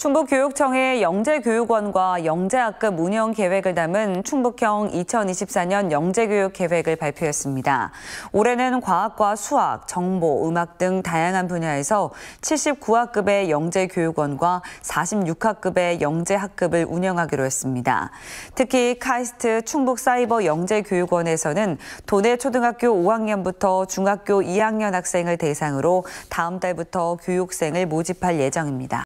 충북교육청의 영재교육원과 영재학급 운영 계획을 담은 충북형 2024년 영재교육 계획을 발표했습니다. 올해는 과학과 수학, 정보, 음악 등 다양한 분야에서 79학급의 영재교육원과 46학급의 영재학급을 운영하기로 했습니다. 특히 카이스트 충북사이버 영재교육원에서는 도내 초등학교 5학년부터 중학교 2학년 학생을 대상으로 다음 달부터 교육생을 모집할 예정입니다.